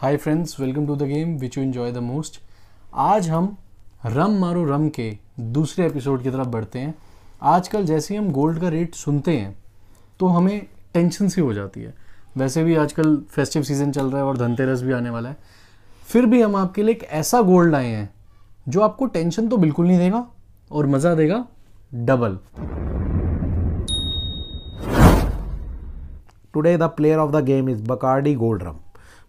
Hi friends welcome to the game which you enjoy the most आज हम रम मारो रम के दूसरे एपिसोड की तरफ बढ़ते हैं आजकल जैसे ही हम गोल्ड का रेट सुनते हैं तो हमें टेंशन सी हो जाती है वैसे भी आजकल फेस्टिव सीज़न चल रहा है और धनतेरस भी आने वाला है फिर भी हम आपके लिए एक ऐसा गोल्ड आए हैं जो आपको टेंशन तो बिल्कुल नहीं देगा और मज़ा देगा double today the player of the game is Bacardi gold rum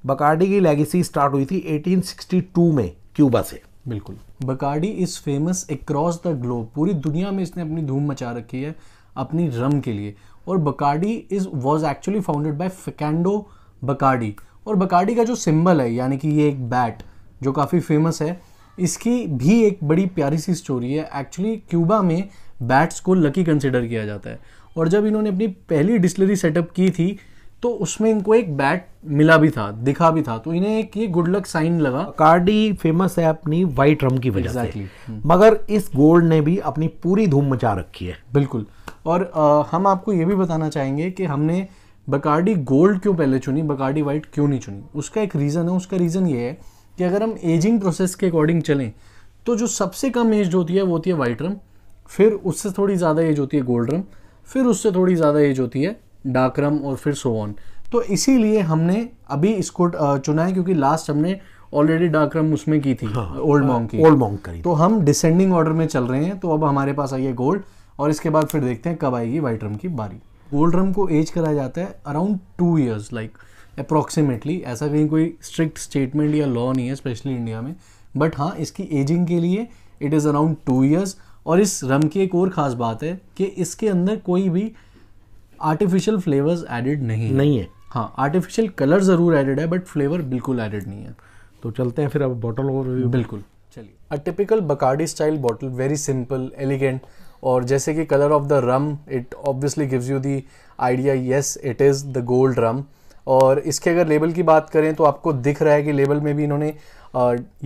Bacardi की लेगेसी स्टार्ट हुई थी 1862 में क्यूबा से बिल्कुल Bacardi is famous across the globe पूरी दुनिया में इसने अपनी धूम मचा रखी है अपनी रम के लिए और Bacardi is was actually founded by Facundo Bacardi और बकार्डी का जो सिंबल है यानी कि ये एक बैट जो काफ़ी फेमस है इसकी भी एक बड़ी प्यारी सी स्टोरी है एक्चुअली क्यूबा में बैट्स को लकी कंसिडर किया जाता है और जब इन्होंने अपनी पहली डिस्लरी सेटअप की थी तो उसमें इनको एक बैट मिला भी था दिखा भी था तो इन्हें एक ये गुड लक साइन लगा कार्डी फेमस है अपनी वाइट रम की वजह exactly. से हम्म। मगर इस गोल्ड ने भी अपनी पूरी धूम मचा रखी है बिल्कुल और आ, हम आपको ये भी बताना चाहेंगे कि हमने बकार्डी गोल्ड क्यों पहले चुनी बकार्डी वाइट क्यों नहीं चुनी उसका एक रीज़न है उसका रीज़न ये है कि अगर हम एजिंग प्रोसेस के अकॉर्डिंग चलें तो जो सबसे कम एज होती है वो होती है वाइट रम फिर उससे थोड़ी ज़्यादा एज होती है गोल्ड रम फिर उससे थोड़ी ज़्यादा एज होती है डाकरम और फिर सोवन तो इसीलिए हमने अभी इसको चुना है क्योंकि लास्ट हमने ऑलरेडी डाकरम उसमें की थी ओल्ड हाँ, मॉन्ग की ओल्ड मॉन्ग करी तो हम डिसेंडिंग ऑर्डर में चल रहे हैं तो अब हमारे पास आई है गोल्ड और इसके बाद फिर देखते हैं कब आएगी वाइट रम की बारी गोल्ड रम को एज कराया जाता है around two years like approximately ऐसा कहीं कोई स्ट्रिक्ट स्टेटमेंट या लॉ नहीं है स्पेशली इंडिया में बट हाँ इसकी एजिंग के लिए it is around two years और इस रम की एक और ख़ास बात है कि इसके अंदर कोई भी आर्टिफिशियल फ्लेवर्स एडिड नहीं नहीं है हाँ आर्टिफिशियल कलर ज़रूर एडिड है बट फ्लेवर बिल्कुल एडिड नहीं है तो चलते हैं फिर अब बॉटल और बिल्कुल चलिए a typical Bacardi style bottle very simple elegant और जैसे कि colour of the rum it obviously gives you the idea yes it is the gold rum और इसके अगर लेबल की बात करें तो आपको दिख रहा है कि लेबल में भी इन्होंने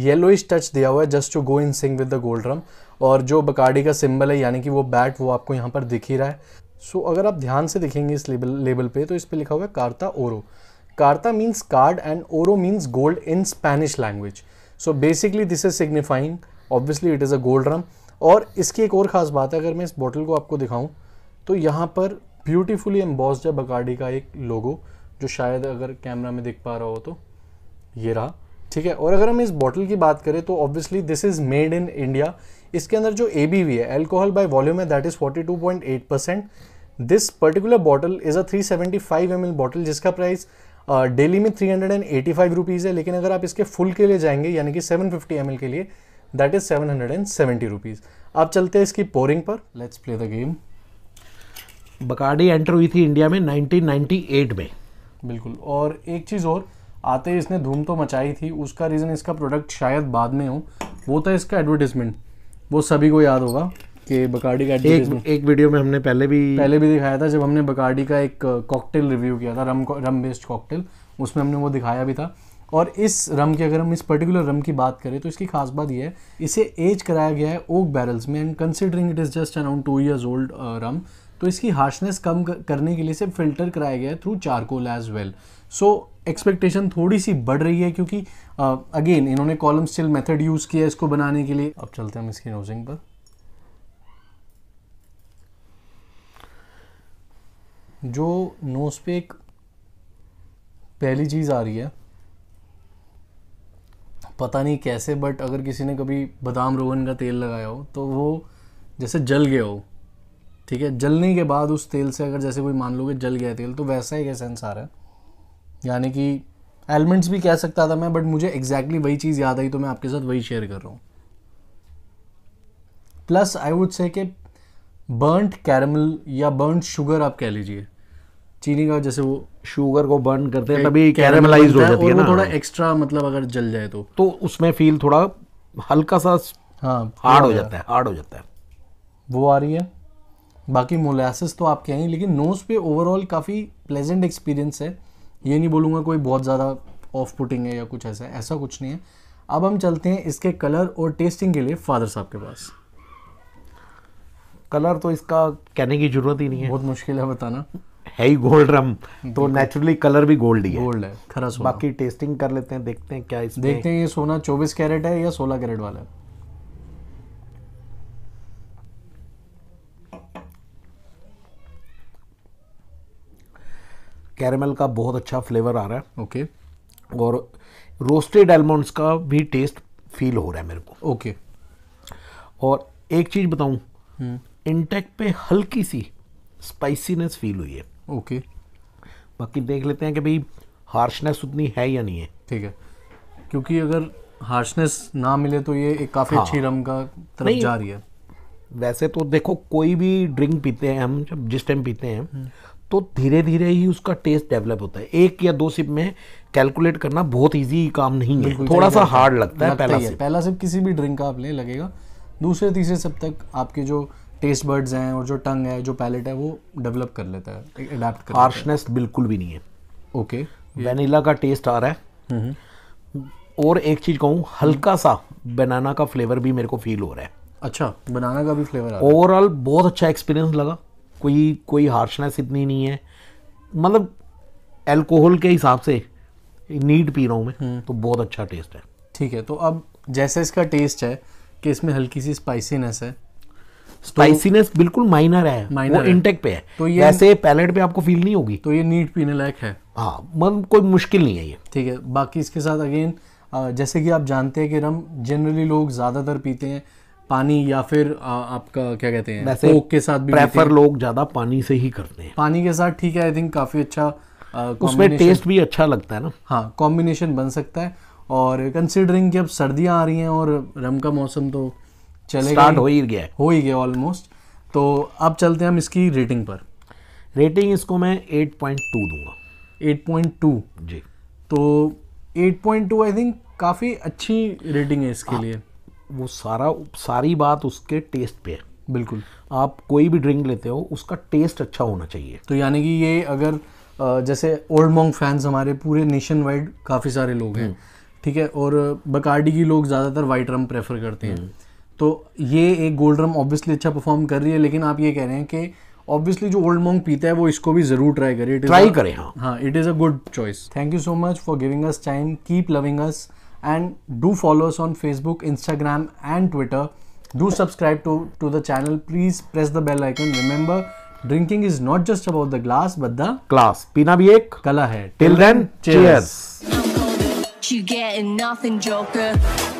येलोइश टच दिया हुआ है just to go in sync with the gold rum और जो बकार्डी का सिंबल है यानी कि वो बैट वो आपको यहाँ पर दिख ही रहा है सो so, अगर आप ध्यान से देखेंगे इस लेबल लेबल पे तो इस पे लिखा हुआ है Carta Oro Carta means card and oro means gold in Spanish language so basically this is signifying obviously it is a gold rum और इसकी एक और ख़ास बात है अगर मैं इस बॉटल को आपको दिखाऊं तो यहाँ पर ब्यूटीफुली एम्बॉस्ड है बकाडी का एक लोगो जो शायद अगर कैमरा में दिख पा रहा हो तो ये रहा ठीक है और अगर हम इस बॉटल की बात करें तो obviously this is made in India इसके अंदर जो ए है एल्कोहल बाई वॉल्यूम है that is 42.8 percent this particular bottle is a 375 seventy bottle जिसका प्राइस डेली uh, में three hundred and eighty five rupees है लेकिन अगर आप इसके फुल के लिए जाएंगे यानी कि सेवन फिफ्टी एम के लिए that is seven hundred and seventy rupees आप चलते हैं इसकी पोरिंग पर let's play the game Bacardi enter हुई थी इंडिया में 1998 में बिल्कुल और एक चीज़ और आते ही इसने धूम तो मचाई थी उसका रीज़न इसका प्रोडक्ट शायद बाद में हो वो था इसका एडवर्टीजमेंट वो सभी को याद होगा के बकार्डी का एक एक वीडियो में हमने पहले भी पहले भी दिखाया था जब हमने बकार्डी का एक कॉकटेल uh, रिव्यू किया था रम रम बेस्ड कॉकटेल उसमें हमने वो दिखाया भी था और इस रम की अगर हम इस पर्टिकुलर रम की बात करें तो इसकी खास बात यह है इसे एज कराया गया है ओक बैरल्स में and considering it is just around two years old rum तो इसकी हार्शनेस कम करने के लिए इसे फिल्टर कराया गया है through charcoal as well so expectation थोड़ी सी बढ़ रही है क्योंकि अगेन uh, इन्होंने कॉलम स्टिल मेथड यूज़ किया इसको बनाने के लिए अब चलते हैं हम इसकी नोजिंग पर जो नोज़ पे एक पहली चीज़ आ रही है पता नहीं कैसे बट अगर किसी ने कभी बादाम रोगन का तेल लगाया हो तो वो जैसे जल गया हो ठीक है जलने के बाद उस तेल से अगर जैसे कोई मान लो कि जल गया तेल तो वैसा ही सेंस आ रहा है यानी कि एलिमेंट्स भी कह सकता था मैं बट मुझे एग्जैक्टली exactly वही चीज़ याद आई तो मैं आपके साथ वही शेयर कर रहा हूँ प्लस आई वुड से कि बर्नड कैरमल या बर्नड शुगर आप कह लीजिए चीनी का जैसे वो शुगर को बर्न करते हैं तभी कैरेमलाइज हो जाती है ना थोड़ा एक्स्ट्रा मतलब अगर जल जाए तो तो उसमें फील थोड़ा हल्का सा हाँ हार्ड हो जाता है हार्ड हो जाता है वो आ रही है बाकी मोलासिस तो आप कहेंगे लेकिन नोज पे ओवरऑल काफ़ी प्लेजेंट एक्सपीरियंस है ये नहीं बोलूँगा कोई बहुत ज़्यादा ऑफ पुटिंग है या कुछ ऐसा ऐसा कुछ नहीं है अब हम चलते हैं इसके कलर और टेस्टिंग के लिए फादर साहब के पास कलर तो इसका कहने की जरूरत ही नहीं है बहुत मुश्किल है बताना है ही गोल्ड रम तो नेचुरली कलर भी गोल्ड ही है गोल्ड है खरा सोना बाकी टेस्टिंग कर लेते हैं देखते हैं क्या इसमें देखते हैं ये सोना 24 कैरेट है या 16 कैरेट वाला है कैरेमल का बहुत अच्छा फ्लेवर आ रहा है ओके okay. और रोस्टेड एलमंड्स का भी टेस्ट फील हो रहा है मेरे को ओके okay. और एक चीज़ बताऊं इंटेक हम्म। पे हल्की सी स्पाइसीनेस फील हुई है ओके बाकी देख लेते हैं कि भाई हार्शनेस उतनी है या नहीं है ठीक है क्योंकि अगर हार्शनेस ना मिले तो ये एक काफ़ी हाँ। अच्छी रम का तरफ जा रही है वैसे तो देखो कोई भी ड्रिंक पीते हैं हम जब जिस टाइम पीते हैं हम्म। तो धीरे धीरे ही उसका टेस्ट डेवलप होता है एक या दो सिप में कैलकुलेट करना बहुत इजी काम नहीं है थोड़ा सा हार्ड लगता लगता है पहला सिप पहला सिप किसी भी ड्रिंक का आप ले लगेगा दूसरे तीसरे सिप तक आपके जो टेस्ट बर्ड्स हैं और जो टंग है जो पैलेट है वो डेवलप कर लेता है अडेप्ट कर हार्शनेस बिल्कुल भी नहीं है ओके वेनिला का टेस्ट आ रहा है और एक चीज़ कहूँ हल्का सा बनाना का फ्लेवर भी मेरे को फील हो रहा है अच्छा बनाना का भी फ्लेवर ओवरऑल बहुत अच्छा एक्सपीरियंस लगा कोई कोई हार्शनेस इतनी नहीं है मतलब एल्कोहल के हिसाब से नीट पी रहा हूँ मैं हम्म। तो बहुत अच्छा टेस्ट है ठीक है तो अब जैसे इसका टेस्ट है कि इसमें हल्की सी स्पाइसीनेस है स्पाइसीनेस तो बिल्कुल माइनर है माइनर इंटेक पे है तो ये वैसे पैलेट पे आपको फील नहीं होगी तो ये नीट पीने लायक है हाँ मतलब कोई मुश्किल नहीं है ये ठीक है बाकी इसके साथ अगेन जैसे कि आप जानते हैं कि रम जनरली लोग ज़्यादातर पीते हैं पानी या फिर आ, आपका क्या कहते हैं वैसे कोक के साथ भी प्रेफर लोग ज़्यादा पानी से ही करते हैं पानी के साथ ठीक है आई थिंक काफ़ी अच्छा उसमें टेस्ट भी अच्छा लगता है ना हाँ कॉम्बिनेशन बन सकता है और कंसिडरिंग कि अब सर्दियाँ आ रही हैं और रम का मौसम तो स्टार्ट हो ही गया हो ही गया ऑलमोस्ट तो अब चलते हैं हम इसकी रेटिंग पर रेटिंग इसको मैं 8.2 दूंगा टू जी तो 8.2 आई थिंक काफ़ी अच्छी रेटिंग है इसके आ, लिए वो सारा सारी बात उसके टेस्ट पे है बिल्कुल आप कोई भी ड्रिंक लेते हो उसका टेस्ट अच्छा होना चाहिए तो यानी कि ये अगर जैसे ओल्ड मॉन्ग फैंस हमारे पूरे नेशन वाइड काफ़ी सारे लोग हैं हम्म। ठीक है और बकार्डी की लोग ज़्यादातर वाइट रम प्रेफर करते हैं हम्म। तो ये एक गोल्ड रम ऑब्वियसली अच्छा परफॉर्म कर रही है लेकिन आप ये कह रहे हैं कि ऑब्वियसली जो ओल्ड मॉन्ग पीता है वो इसको भी जरूर ट्राई करे ट्राई करें हाँ हाँ it is a good choice thank you so much for giving us time keep loving us and do follow us on Facebook Instagram and Twitter do subscribe to to the channel please press the bell icon remember drinking is not just about the glass but the class पीना भी एक कला है till then cheers You get nothing, Joker.